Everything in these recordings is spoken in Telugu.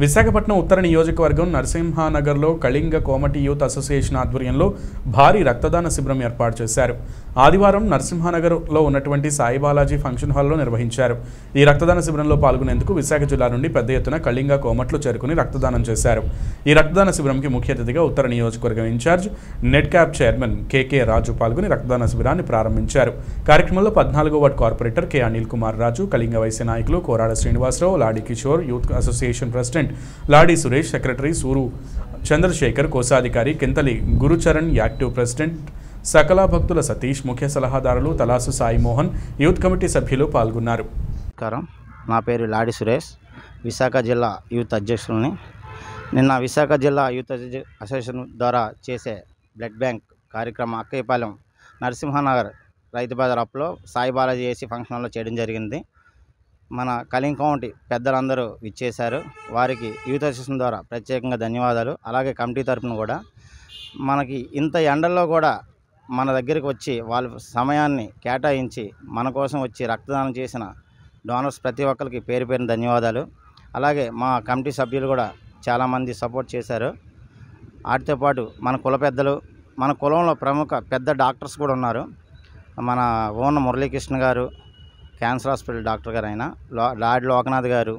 విశాఖపట్నం ఉత్తర నియోజకవర్గం నరసింహానగర్లో కళింగ కోమటి యూత్ అసోసియేషన్ ఆధ్వర్యంలో భారీ రక్తదాన శిబిరం ఏర్పాటు చేశారు ఆదివారం నరసింహానగర్లో ఉన్నటువంటి సాయిబాలాజీ ఫంక్షన్ హాల్లో నిర్వహించారు ఈ రక్తదాన శిబిరంలో పాల్గొనేందుకు విశాఖ జిల్లా నుండి పెద్ద ఎత్తున కళింగ కోమట్లు చేరుకుని రక్తదానం చేశారు ఈ రక్తదాన శిబిరంకి ముఖ్య అతిథిగా ఉత్తర నియోజకవర్గం incharge NEDCAP chairman K K Raju పాల్గొని రక్తదాన శిబిరాన్ని ప్రారంభించారు కార్యక్రమంలో పద్నాలుగో ward corporator K Anil Kumar Raju Kalinga Vysya నాయకులు Korada Srinivasarao Ladi Kishore youth association president president Ladi Suresh secretary Suru Chandrasekhar కోశాధికారి కింతలి గురుచరణ్ యాక్టివ్ ప్రెసిడెంట్ సకల భక్తుల సతీష్ ముఖ్య సలహాదారులు తలాసు సాయి మోహన్ యూత్ కమిటీ సభ్యులు పాల్గొన్నారు నా పేరు లాడి సురేష్ విశాఖ జిల్లా యూత్ అధ్యక్షులని నిన్న విశాఖ జిల్లా యూత్ అసోసియేషన్ ద్వారా చేసే బ్లడ్ బ్యాంక్ కార్యక్రమం అక్కయ్యపాలెం నరసింహనగర్ రైతు బజార్ అప్లో సాయి బాలాజీ ఏసీ ఫంక్షన్లో చేయడం జరిగింది మన కళింగ్ కౌంటి పెద్దలందరూ ఇచ్చేశారు వారికి యూత్ అసోసియేషన్ ద్వారా ప్రత్యేకంగా ధన్యవాదాలు అలాగే కమిటీ తరఫున కూడా మనకి ఇంత ఎండల్లో కూడా మన దగ్గరికి వచ్చి వాళ్ళ సమయాన్ని కేటాయించి మన కోసం వచ్చి రక్తదానం చేసిన డోనర్స్ ప్రతి ఒక్కరికి పేరు పేరున ధన్యవాదాలు అలాగే మా కమిటీ సభ్యులు కూడా చాలామంది సపోర్ట్ చేశారు వాటితో పాటు మన కుల పెద్దలు మన కులంలో ప్రముఖ పెద్ద డాక్టర్స్ కూడా ఉన్నారు మన ఓన మురళీకృష్ణ గారు క్యాన్సర్ హాస్పిటల్ డాక్టర్ గారు ఆయన లాడ్ లోకనాథ్ గారు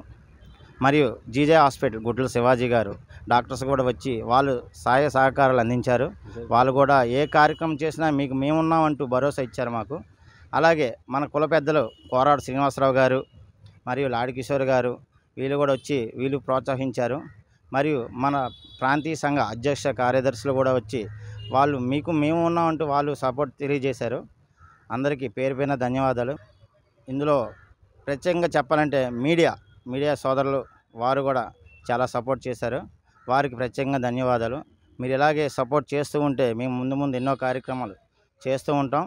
మరియు జీజే హాస్పిటల్ గుడ్ల శివాజీ గారు డాక్టర్స్ కూడా వచ్చి వాళ్ళు సహాయ సహకారాలు అందించారు వాళ్ళు కూడా ఏ కార్యక్రమం చేసినా మీకు మేమున్నామంటూ భరోసా ఇచ్చారు మాకు అలాగే మన కుల పెద్దలు కోరాడు శ్రీనివాసరావు గారు మరియు లాడి కిషోర్ గారు వీళ్ళు కూడా వచ్చి వీళ్ళు ప్రోత్సహించారు మరియు మన ప్రాంతీయ సంఘ అధ్యక్ష కార్యదర్శులు కూడా వచ్చి వాళ్ళు మీకు మేము ఉన్నామంటూ వాళ్ళు సపోర్ట్ తెలియజేశారు అందరికీ పేరు పైన ధన్యవాదాలు ఇందులో ప్రత్యేకంగా చెప్పాలంటే మీడియా మీడియా సోదరులు వారు కూడా చాలా సపోర్ట్ చేశారు వారికి ప్రత్యేకంగా ధన్యవాదాలు మీరు ఇలాగే సపోర్ట్ చేస్తూ ఉంటే మేము ముందు ముందు ఎన్నో కార్యక్రమాలు చేస్తూ ఉంటాం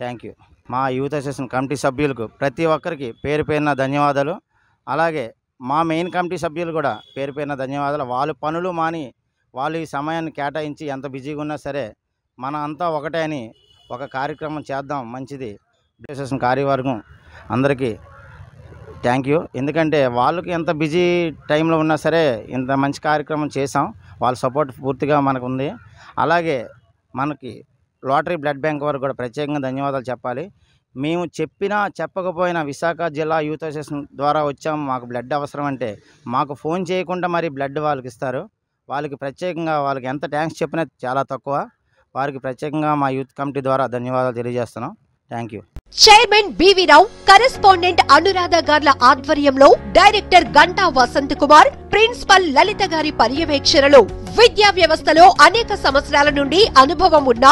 థ్యాంక్ యూ మా యూత్ అసోసియేషన్ కమిటీ సభ్యులకు ప్రతి ఒక్కరికి పేరు పేరున ధన్యవాదాలు అలాగే మా మెయిన్ కమిటీ సభ్యులు కూడా పేరు పేరున ధన్యవాదాలు వాళ్ళ పనులు మాని వాళ్ళు ఈ సమయాన్ని కేటాయించి ఎంత బిజీగా ఉన్నా సరే మన అంతా ఒకటే అని ఒక కార్యక్రమం చేద్దాం మంచిది అసోసియేషన్ కార్యవర్గం అందరికీ థ్యాంక్ యూ ఎందుకంటే వాళ్ళకి ఎంత బిజీ టైంలో ఉన్నా సరే ఇంత మంచి కార్యక్రమం చేసాం వాళ్ళ సపోర్ట్ పూర్తిగా మనకు ఉంది అలాగే మనకి లోటరీ బ్లడ్ బ్యాంక్ వారు కూడా ప్రత్యేకంగా ధన్యవాదాలు చెప్పాలి మేము చెప్పినా చెప్పకపోయినా విశాఖ జిల్లా యూత్ అసోసియేషన్ ద్వారా వచ్చాము మాకు బ్లడ్ అవసరం అంటే మాకు ఫోన్ చేయకుండా మరి బ్లడ్ వాళ్ళకి ఇస్తారు వాళ్ళకి ప్రత్యేకంగా వాళ్ళకి ఎంత ట్యాంక్స్ చెప్పినా చాలా తక్కువ వారికి ప్రత్యేకంగా మా యూత్ కమిటీ ద్వారా ధన్యవాదాలు తెలియజేస్తున్నాం thank you chairman B V Rao correspondent Anuradha గార్ల ఆధ్వర్యంలో డైరెక్టర్ గంటా వసంత్ కుమార్ ప్రిన్సిపల్ లలిత గారి పర్యవేక్షణలో విద్యా వ్యవస్థలో అనేక సంవత్సరాల నుండి అనుభవం ఉన్న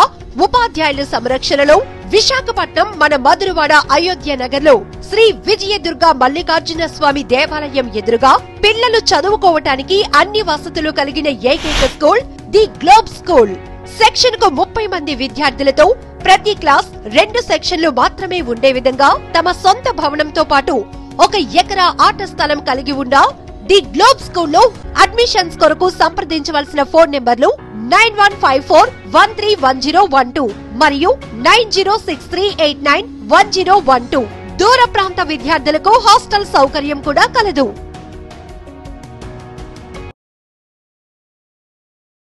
ఉపాధ్యాయుల సంరక్షణలో విశాఖపట్నం మన మధురవాడ అయోధ్య నగర్ లో శ్రీ విజయదుర్గ మల్లికార్జున స్వామి దేవాలయం ఎదురుగా పిల్లలు చదువుకోవటానికి అన్ని వసతులు కలిగిన ఏకైక school the globe school section కు ముప్పై మంది విద్యార్థులతో ప్రతి క్లాస్ రెండు సెక్షన్లు మాత్రమే ఉండే విధంగా తమ సొంత భవనంతో పాటు ఒక ఎకరా ఆట స్థలం కలిగి ఉన్న ది గ్లోబ్ స్కూల్లో అడ్మిషన్స్ కొరకు సంప్రదించవలసిన phone numbers nine one five four one three one zero one two మరియు nine zero six three eight nine one zero one two దూర ప్రాంత విద్యార్థులకు హాస్టల్ సౌకర్యం కూడా కలదు